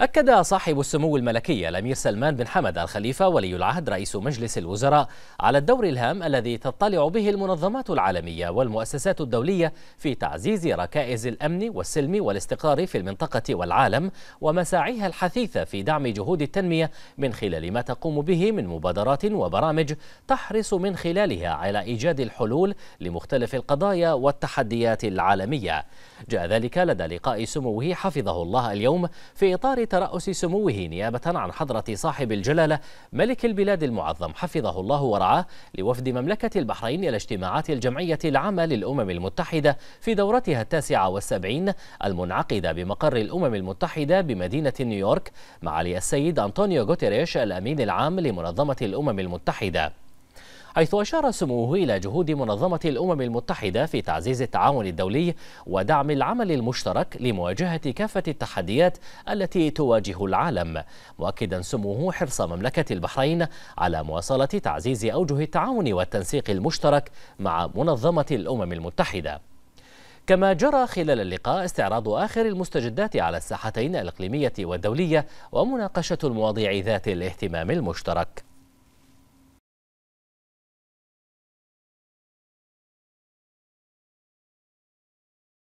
أكد صاحب السمو الملكي الأمير سلمان بن حمد الخليفة ولي العهد رئيس مجلس الوزراء على الدور الهام الذي تطلع به المنظمات العالمية والمؤسسات الدولية في تعزيز ركائز الأمن والسلم والاستقرار في المنطقة والعالم ومساعيها الحثيثة في دعم جهود التنمية من خلال ما تقوم به من مبادرات وبرامج تحرص من خلالها على إيجاد الحلول لمختلف القضايا والتحديات العالمية جاء ذلك لدى لقاء سموه حفظه الله اليوم في إطار ترأس سموه نيابة عن حضرة صاحب الجلالة ملك البلاد المعظم حفظه الله ورعاه لوفد مملكة البحرين إلى اجتماعات الجمعية العامة للأمم المتحدة في دورتها التاسعة والسبعين المنعقدة بمقر الأمم المتحدة بمدينة نيويورك معالي السيد أنطونيو غوتيريش الأمين العام لمنظمة الأمم المتحدة حيث أشار سموه إلى جهود منظمة الأمم المتحدة في تعزيز التعاون الدولي ودعم العمل المشترك لمواجهة كافة التحديات التي تواجه العالم مؤكدا سموه حرص مملكة البحرين على مواصلة تعزيز أوجه التعاون والتنسيق المشترك مع منظمة الأمم المتحدة كما جرى خلال اللقاء استعراض آخر المستجدات على الساحتين الإقليمية والدولية ومناقشة المواضيع ذات الاهتمام المشترك